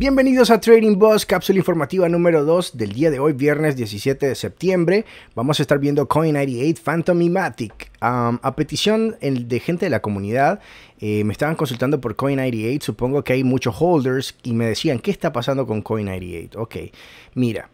Bienvenidos a Trading Boss, cápsula informativa número 2 del día de hoy, viernes 17 de septiembre. Vamos a estar viendo Coin98, Phantom a petición de gente de la comunidad, eh, me estaban consultando por Coin98. Supongo que hay muchos holders y me decían, ¿qué está pasando con Coin98? Ok, mira,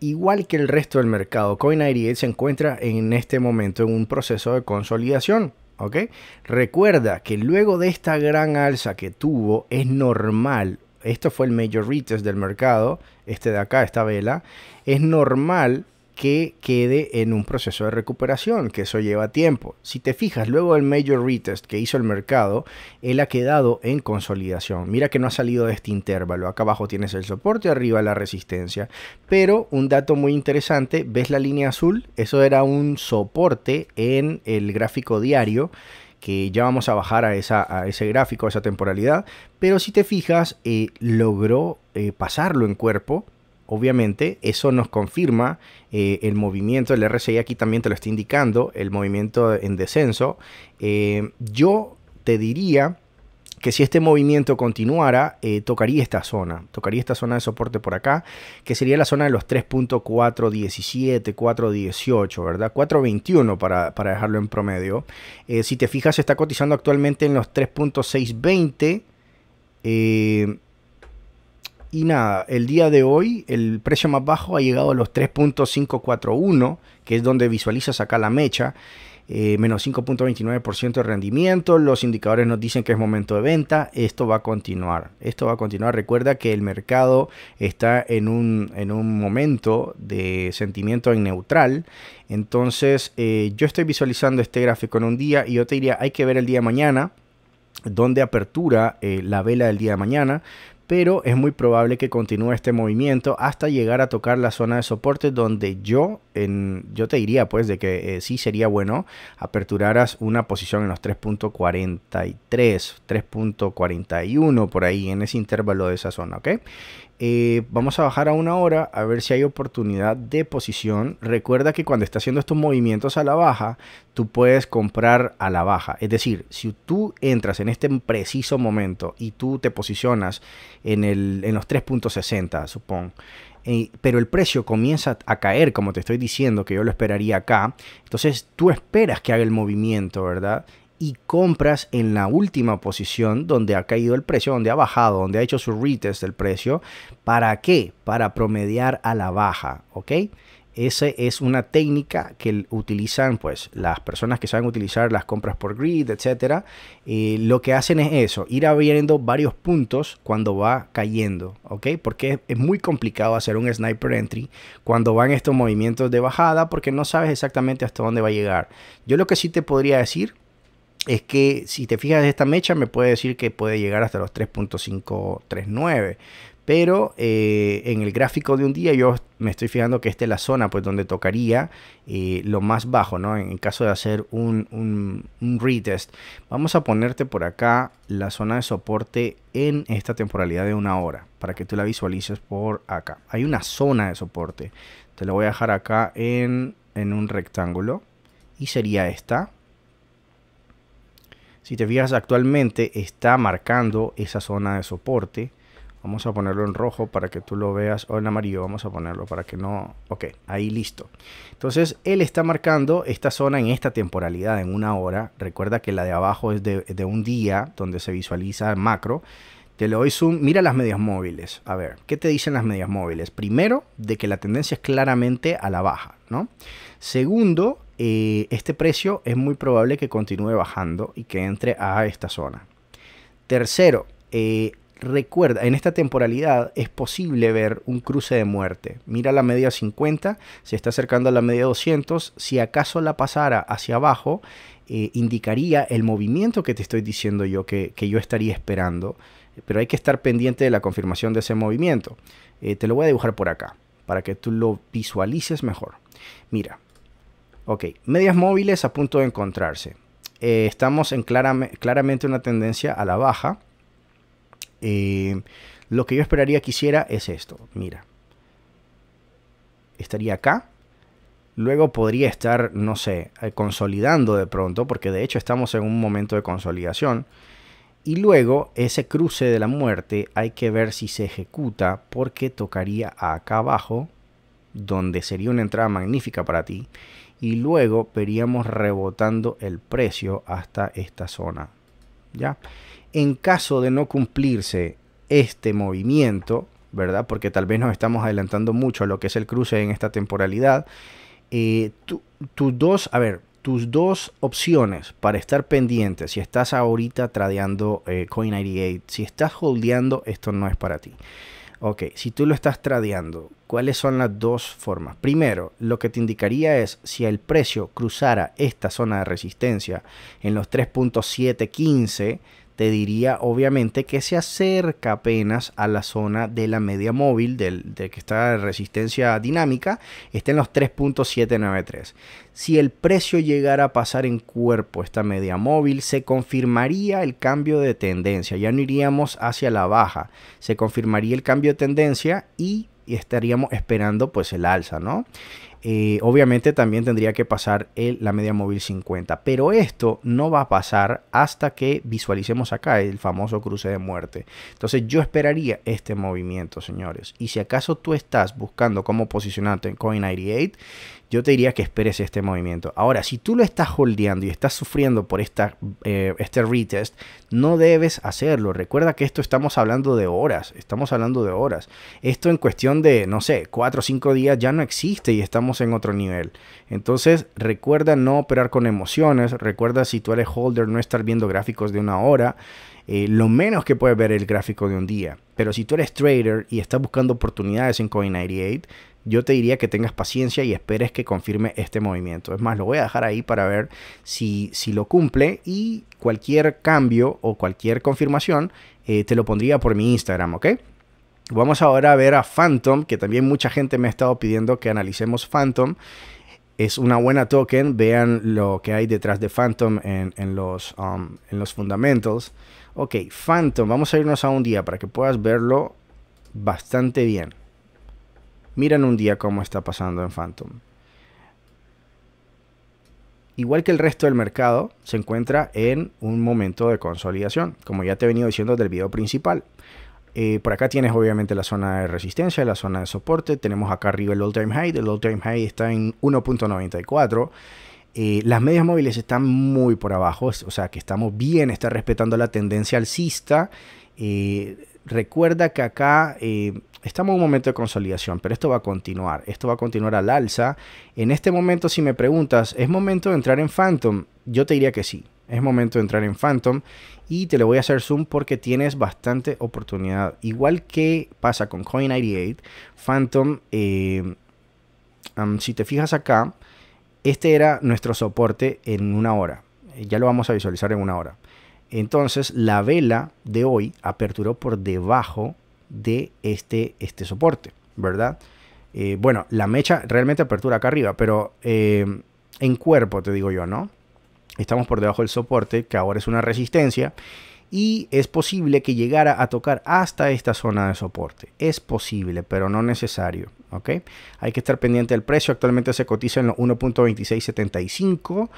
igual que el resto del mercado, Coin98 se encuentra en este momento en un proceso de consolidación. ¿ok? Recuerda que luego de esta gran alza que tuvo, es normal esto fue el major retest del mercado, este de acá, esta vela, es normal que quede en un proceso de recuperación, que eso lleva tiempo. Si te fijas, luego del major retest que hizo el mercado, él ha quedado en consolidación. Mira que no ha salido de este intervalo. Acá abajo tienes el soporte, arriba la resistencia. Pero un dato muy interesante, ¿ves la línea azul? Eso era un soporte en el gráfico diario que ya vamos a bajar a, esa, ese gráfico, a esa temporalidad, pero si te fijas, eh, logró eh, pasarlo en cuerpo. Obviamente, eso nos confirma eh, el movimiento del RSI, aquí también te lo está indicando, el movimiento en descenso. yo te diría que si este movimiento continuara, eh, tocaría esta zona, tocaría esta zona de soporte por acá, que sería la zona de los 3.417, 4.18, ¿verdad? 4.21 para, dejarlo en promedio. Eh, si te fijas, está cotizando actualmente en los 3.620. Eh, y nada, el día de hoy el precio más bajo ha llegado a los 3.541, que es donde visualizas acá la mecha. Eh, menos 5.29% de rendimiento. Los indicadores nos dicen que es momento de venta. Esto va a continuar. Esto va a continuar. Recuerda que el mercado está en un, momento de sentimiento en neutral. Entonces, eh, yo estoy visualizando este gráfico en un día y yo te diría, hay que ver el día de mañana donde apertura eh, la vela del día de mañana, pero es muy probable que continúe este movimiento hasta llegar a tocar la zona de soporte donde yo, en, yo te diría pues de que eh, sí sería bueno aperturaras una posición en los 3.43, 3.41 por ahí en ese intervalo de esa zona, ¿ok? Eh, vamos a bajar a una hora a ver si hay oportunidad de posición. Recuerda que cuando está haciendo estos movimientos a la baja, tú puedes comprar a la baja. Es decir, si tú entras en este preciso momento y tú te posicionas en, el, en los 3.60, supongo pero el precio comienza a caer, como te estoy diciendo, que yo lo esperaría acá. Entonces tú esperas que haga el movimiento, ¿verdad? y compras en la última posición donde ha caído el precio, donde ha bajado, donde ha hecho su retest del precio. ¿Para qué? Para promediar a la baja, ¿ok? Esa es una técnica que utilizan pues las personas que saben utilizar las compras por grid, etcétera. Eh, lo que hacen es eso, ir abriendo varios puntos cuando va cayendo, ¿ok? Porque es, muy complicado hacer un sniper entry cuando van estos movimientos de bajada porque no sabes exactamente hasta dónde va a llegar. Yo lo que sí te podría decir es que si te fijas esta mecha me puede decir que puede llegar hasta los 3.539 pero eh, en el gráfico de un día yo me estoy fijando que esta es la zona pues donde tocaría eh, lo más bajo, ¿no? En caso de hacer un, retest, vamos a ponerte por acá la zona de soporte en esta temporalidad de una hora para que tú la visualices por acá. Hay una zona de soporte, te la voy a dejar acá en, en un rectángulo y sería esta. Si te fijas actualmente está marcando esa zona de soporte. Vamos a ponerlo en rojo para que tú lo veas. O en amarillo vamos a ponerlo para que no... Ok, ahí listo. Entonces él está marcando esta zona en esta temporalidad, en una hora. Recuerda que la de abajo es de, un día donde se visualiza el macro. Te le doy zoom. Mira las medias móviles. A ver, ¿qué te dicen las medias móviles? Primero, de que la tendencia es claramente a la baja, ¿no? Segundo, eh, este precio es muy probable que continúe bajando y que entre a esta zona. Tercero, eh, recuerda, en esta temporalidad es posible ver un cruce de muerte. Mira la media 50, se está acercando a la media 200. Si acaso la pasara hacia abajo, eh, indicaría el movimiento que te estoy diciendo yo que, yo estaría esperando. Pero hay que estar pendiente de la confirmación de ese movimiento. te lo voy a dibujar por acá para que tú lo visualices mejor. Mira, Ok, medias móviles a punto de encontrarse. Eh, estamos en claramente una tendencia a la baja. Eh, lo que yo esperaría que hiciera es esto. Mira. Estaría acá. Luego podría estar, no sé, eh, consolidando de pronto, porque de hecho estamos en un momento de consolidación. Y luego ese cruce de la muerte hay que ver si se ejecuta porque tocaría acá abajo, donde sería una entrada magnífica para ti y luego veríamos rebotando el precio hasta esta zona. ¿Ya? En caso de no cumplirse este movimiento, ¿verdad? Porque tal vez nos estamos adelantando mucho a lo que es el cruce en esta temporalidad. Eh, tus dos, a ver, tus dos opciones para estar pendientes si estás ahorita tradeando eh, Coin98, si estás holdeando, esto no es para ti. Ok, si tú lo estás tradeando, ¿cuáles son las dos formas? Primero, lo que te indicaría es si el precio cruzara esta zona de resistencia en los 3.715, te diría obviamente que se acerca apenas a la zona de la media móvil, de que está resistencia dinámica, está en los 3.793. Si el precio llegara a pasar en cuerpo esta media móvil, se confirmaría el cambio de tendencia, ya no iríamos hacia la baja, se confirmaría el cambio de tendencia y estaríamos esperando pues el alza, ¿no? Eh, obviamente también tendría que pasar la media móvil 50. Pero esto no va a pasar hasta que visualicemos acá el famoso cruce de muerte. Entonces yo esperaría este movimiento, señores. Y si acaso tú estás buscando cómo posicionarte en Coin98, yo te diría que esperes este movimiento. Ahora, si tú lo estás holdeando y estás sufriendo por esta, eh, este retest, no debes hacerlo. Recuerda que esto estamos hablando de horas. Estamos hablando de horas. Esto en cuestión de, no sé, 4 o 5 días ya no existe y estamos en otro nivel. Entonces, recuerda no operar con emociones, recuerda si tú eres holder no estar viendo gráficos de una hora, eh, lo menos que puedes ver el gráfico de un día. Pero si tú eres trader y estás buscando oportunidades en Coin98, yo te diría que tengas paciencia y esperes que confirme este movimiento. Es más, lo voy a dejar ahí para ver si, si lo cumple y cualquier cambio o cualquier confirmación eh, te lo pondría por mi Instagram, ¿ok? Vamos ahora a ver a Phantom, que también mucha gente me ha estado pidiendo que analicemos Phantom. Es una buena token, vean lo que hay detrás de Phantom en, los, um, en los fundamentals. Ok, Phantom, vamos a irnos a un día para que puedas verlo bastante bien. Miren un día cómo está pasando en Phantom. Igual que el resto del mercado, se encuentra en un momento de consolidación, como ya te he venido diciendo del video principal. Eh, por acá tienes obviamente la zona de resistencia, la zona de soporte. Tenemos acá arriba el all time high. El all time high está en 1.94. Eh, las medias móviles están muy por abajo, o sea que estamos bien, está respetando la tendencia alcista. Eh, recuerda que acá estamos en un momento de consolidación, pero esto va a continuar, esto va a continuar al alza. En este momento, si me preguntas, ¿es momento de entrar en Phantom? Yo te diría que sí, es momento de entrar en Phantom y te lo voy a hacer zoom porque tienes bastante oportunidad. Igual que pasa con Coin98, Phantom, eh, si te fijas acá, este era nuestro soporte en una hora. Eh, ya lo vamos a visualizar en una hora. Entonces la vela de hoy aperturó por debajo de este, este soporte, ¿verdad? Eh, bueno, la mecha realmente apertura acá arriba, pero en cuerpo te digo yo, ¿no? estamos por debajo del soporte, que ahora es una resistencia, y es posible que llegara a tocar hasta esta zona de soporte. Es posible, pero no necesario. ¿okay? Hay que estar pendiente del precio. Actualmente se cotiza en los 1.2675.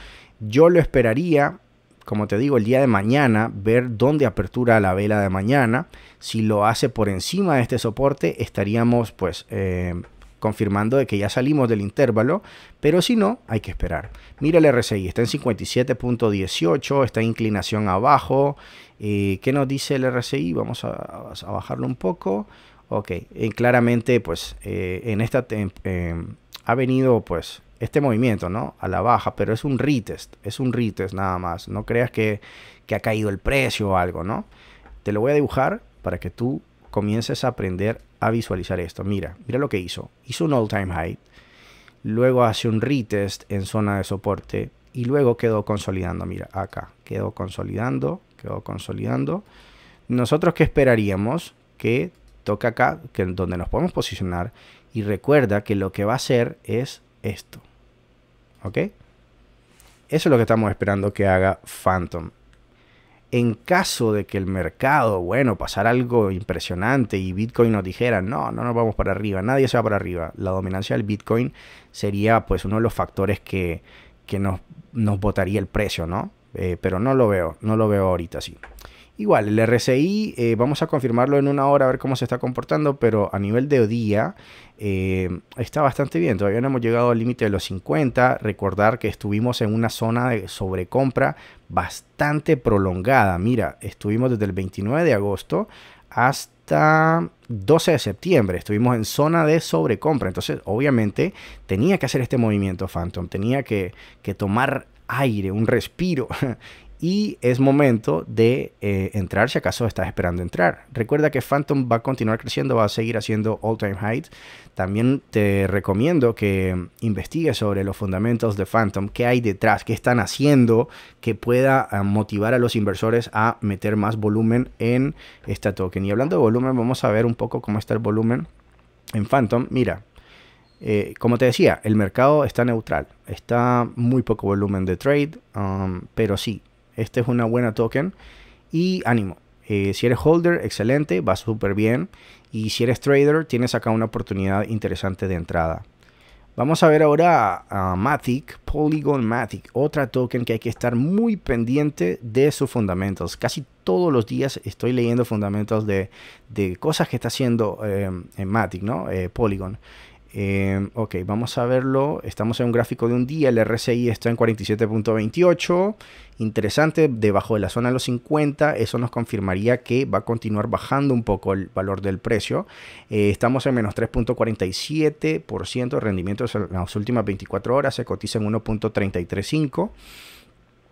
Yo lo esperaría como te digo, el día de mañana, ver dónde apertura la vela de mañana. Si lo hace por encima de este soporte, estaríamos pues eh, confirmando de que ya salimos del intervalo, pero si no, hay que esperar. Mira el RSI, está en 57.18, está en inclinación abajo. Eh, ¿Qué nos dice el RSI? Vamos a, bajarlo un poco. Ok, eh, claramente pues eh, en esta em, ha venido pues este movimiento, ¿no? A la baja, pero es un retest, es un retest nada más. No creas que, que ha caído el precio o algo, ¿no? Te lo voy a dibujar para que tú comiences a aprender a visualizar esto. Mira, mira lo que hizo. Hizo un all-time high, luego hace un retest en zona de soporte y luego quedó consolidando. Mira, acá quedó consolidando, quedó consolidando. Nosotros qué esperaríamos que toca acá, que donde nos podemos posicionar y recuerda que lo que va a hacer es esto. ¿Ok? Eso es lo que estamos esperando que haga Phantom en caso de que el mercado, bueno, pasara algo impresionante y Bitcoin nos dijera, no, no nos vamos para arriba, nadie se va para arriba, la dominancia del Bitcoin sería pues uno de los factores que, nos, nos botaría el precio, ¿no? Eh, pero no lo veo, no lo veo ahorita así. Igual, el RCI eh, vamos a confirmarlo en una hora a ver cómo se está comportando, pero a nivel de día eh, está bastante bien. Todavía no hemos llegado al límite de los 50. Recordar que estuvimos en una zona de sobrecompra bastante prolongada. Mira, estuvimos desde el 29 de agosto hasta 12 de septiembre. Estuvimos en zona de sobrecompra. Entonces, obviamente, tenía que hacer este movimiento Phantom. Tenía que, que tomar aire, un respiro y es momento de eh, entrar si acaso estás esperando entrar. Recuerda que Phantom va a continuar creciendo, va a seguir haciendo all time highs. También te recomiendo que investigues sobre los fundamentos de Phantom, qué hay detrás, qué están haciendo que pueda ah, motivar a los inversores a meter más volumen en esta token. Y hablando de volumen, vamos a ver un poco cómo está el volumen en Phantom. Mira, eh, como te decía, el mercado está neutral, está muy poco volumen de trade, um, pero sí, este es una buena token. Y ánimo. Eh, si eres holder, excelente, va súper bien. Y si eres trader, tienes acá una oportunidad interesante de entrada. Vamos a ver ahora a, Matic, Polygon Matic, otra token que hay que estar muy pendiente de sus fundamentos. Casi todos los días estoy leyendo fundamentos de, de cosas que está haciendo eh, Matic, ¿no? Eh, Polygon. Em, ok, vamos a verlo. Estamos en un gráfico de un día. El RSI está en 47.28. Interesante, debajo de la zona de los 50. Eso nos confirmaría que va a continuar bajando un poco el valor del precio. Eh, estamos en menos 3.47% de rendimiento en las últimas 24 horas. Se cotiza en 1.335.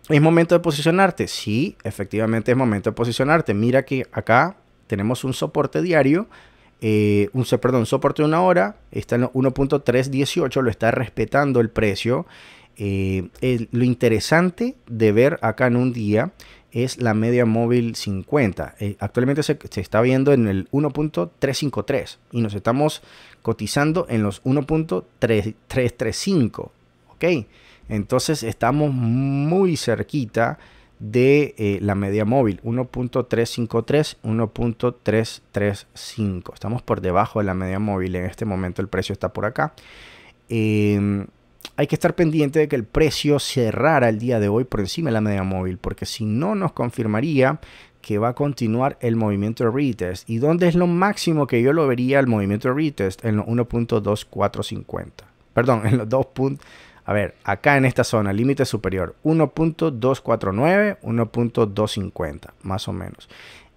¿Es momento de posicionarte? Sí, efectivamente es momento de posicionarte. Mira que acá tenemos un soporte diario eh, un, perdón, soporte de una hora está en 1.318, lo está respetando el precio. Eh, lo interesante de ver acá en un día es la media móvil 50. Eh, actualmente se, se, está viendo en el 1.353 y nos estamos cotizando en los 1.335. ¿Ok? Entonces estamos muy cerquita de eh, la media móvil, 1.353, 1.335. Estamos por debajo de la media móvil en este momento, el precio está por acá. Em, hay que estar pendiente de que el precio cerrara el día de hoy por encima de la media móvil, porque si no nos confirmaría que va a continuar el movimiento de retest. ¿Y dónde es lo máximo que yo lo vería el movimiento de retest? En los 1.2450. Perdón, en los 2. A ver, acá en esta zona, límite superior, 1.249, 1.250, más o menos.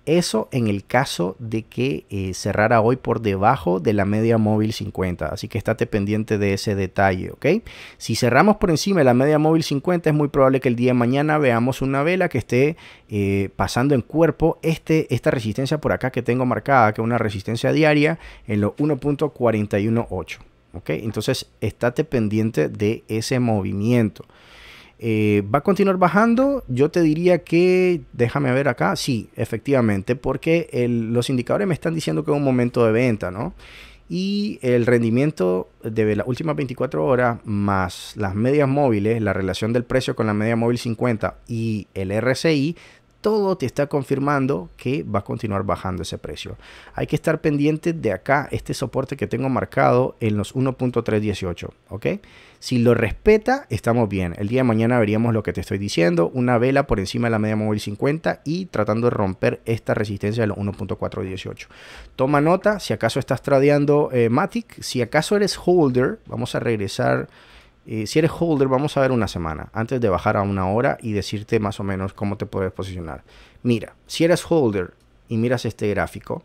Eso en el caso de que eh, cerrara hoy por debajo de la media móvil 50. Así que estate pendiente de ese detalle, ¿ok? Si cerramos por encima de la media móvil 50, es muy probable que el día de mañana veamos una vela que esté eh, pasando en cuerpo este, esta resistencia por acá que tengo marcada, que es una resistencia diaria en los 1.418. Entonces, estate pendiente de ese movimiento. Eh, ¿Va a continuar bajando? Yo te diría que, déjame ver acá, sí, efectivamente, porque los indicadores me están diciendo que es un momento de venta, ¿no? Y el rendimiento de las últimas 24 horas más las medias móviles, la relación del precio con la media móvil 50 y el RSI todo te está confirmando que va a continuar bajando ese precio. Hay que estar pendiente de acá, este soporte que tengo marcado en los 1.318, ¿ok? Si lo respeta, estamos bien. El día de mañana veríamos lo que te estoy diciendo, una vela por encima de la media móvil 50 y tratando de romper esta resistencia de los 1.418. Toma nota, si acaso estás tradeando eh, Matic, si acaso eres holder, vamos a regresar eh, si eres holder, vamos a ver una semana antes de bajar a una hora y decirte más o menos cómo te puedes posicionar. Mira, si eres holder y miras este gráfico,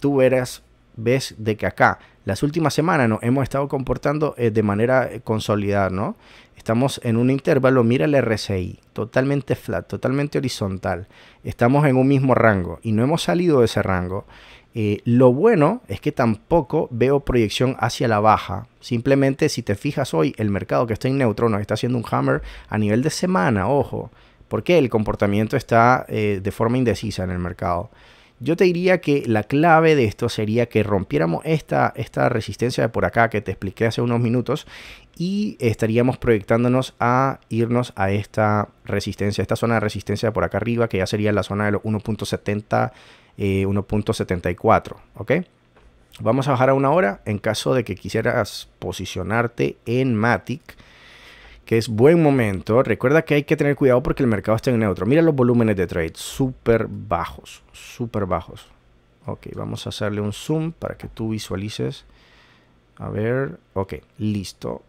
tú verás, ves de que acá las últimas semanas nos hemos estado comportando eh, de manera eh, consolidada, ¿no? Estamos en un intervalo, mira el RSI, totalmente flat, totalmente horizontal. Estamos en un mismo rango y no hemos salido de ese rango. Eh, lo bueno es que tampoco veo proyección hacia la baja. Simplemente si te fijas hoy, el mercado que está en neutro nos está haciendo un hammer a nivel de semana, ojo, porque el comportamiento está eh, de forma indecisa en el mercado. Yo te diría que la clave de esto sería que rompiéramos esta, esta resistencia de por acá que te expliqué hace unos minutos y estaríamos proyectándonos a irnos a esta resistencia, esta zona de resistencia de por acá arriba, que ya sería la zona de los 1.70, 1.74, eh, ¿ok? Vamos a bajar a una hora en caso de que quisieras posicionarte en Matic que es buen momento. Recuerda que hay que tener cuidado porque el mercado está en neutro. Mira los volúmenes de trade, súper bajos, súper bajos. Ok, vamos a hacerle un zoom para que tú visualices. A ver, ok, listo.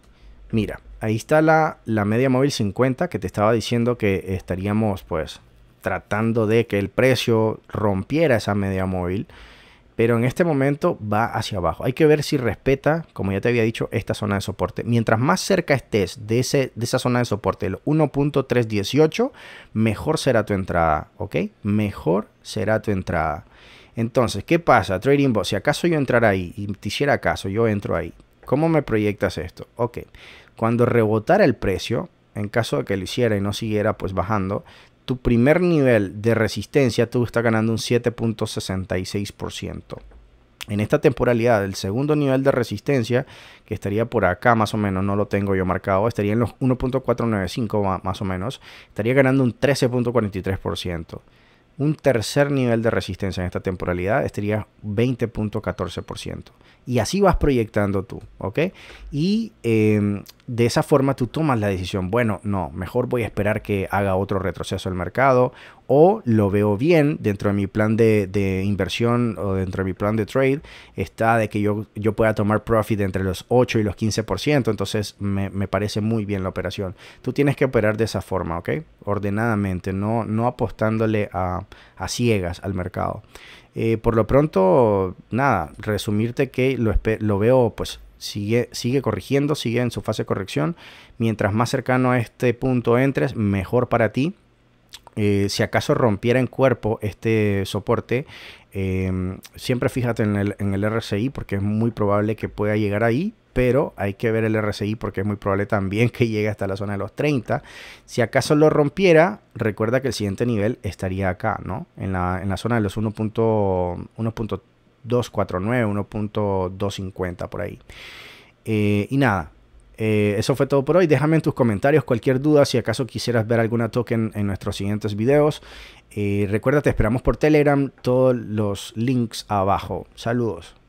Mira, ahí está la, media móvil 50 que te estaba diciendo que estaríamos pues tratando de que el precio rompiera esa media móvil pero en este momento va hacia abajo. Hay que ver si respeta, como ya te había dicho, esta zona de soporte. Mientras más cerca estés de, ese, de esa zona de soporte, el 1.318, mejor será tu entrada, ¿ok? Mejor será tu entrada. Entonces, ¿qué pasa? Trading Boss, si acaso yo entrara ahí y te hiciera caso, yo entro ahí. ¿Cómo me proyectas esto? Ok, cuando rebotara el precio, en caso de que lo hiciera y no siguiera pues bajando, tu primer nivel de resistencia, tú estás ganando un 7.66%. En esta temporalidad, el segundo nivel de resistencia, que estaría por acá más o menos, no lo tengo yo marcado, estaría en los 1.495 más o menos, estaría ganando un 13.43%. Un tercer nivel de resistencia en esta temporalidad estaría 20.14%. Y así vas proyectando tú, ¿ok? Y em, de esa forma tú tomas la decisión, bueno, no, mejor voy a esperar que haga otro retroceso el mercado o lo veo bien dentro de mi plan de, inversión o dentro de mi plan de trade, está de que yo, yo pueda tomar profit entre los 8 y los 15%, entonces me, parece muy bien la operación. Tú tienes que operar de esa forma, ¿ok? Ordenadamente, no, no apostándole a, ciegas al mercado. Eh, por lo pronto, nada, resumirte que lo, lo veo pues Sigue, sigue corrigiendo, sigue en su fase de corrección. Mientras más cercano a este punto entres, mejor para ti. Eh, si acaso rompiera en cuerpo este soporte, em, siempre fíjate en el, en RSI porque es muy probable que pueda llegar ahí, pero hay que ver el RSI porque es muy probable también que llegue hasta la zona de los 30. Si acaso lo rompiera, recuerda que el siguiente nivel estaría acá, ¿no? En la, en la zona de los 1.3, 2.49, 1.250 por ahí. Eh, y nada, eh, eso fue todo por hoy. Déjame en tus comentarios cualquier duda si acaso quisieras ver alguna token en nuestros siguientes videos. Eh, recuerda, te esperamos por Telegram, todos los links abajo. Saludos.